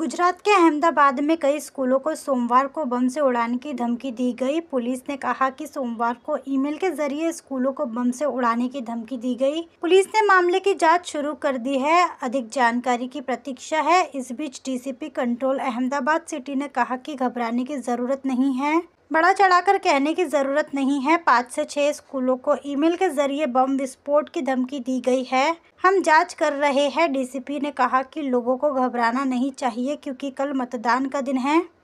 गुजरात के अहमदाबाद में कई स्कूलों को सोमवार को बम से उड़ाने की धमकी दी गई पुलिस ने कहा कि सोमवार को ईमेल के जरिए स्कूलों को बम से उड़ाने की धमकी दी गई पुलिस ने मामले की जांच शुरू कर दी है अधिक जानकारी की प्रतीक्षा है इस बीच डीसीपी कंट्रोल अहमदाबाद सिटी ने कहा कि घबराने की जरूरत नहीं है बड़ा चढ़ाकर कहने की ज़रूरत नहीं है पाँच से छः स्कूलों को ईमेल के जरिए बम विस्फोट की धमकी दी गई है हम जांच कर रहे हैं डीसीपी ने कहा कि लोगों को घबराना नहीं चाहिए क्योंकि कल मतदान का दिन है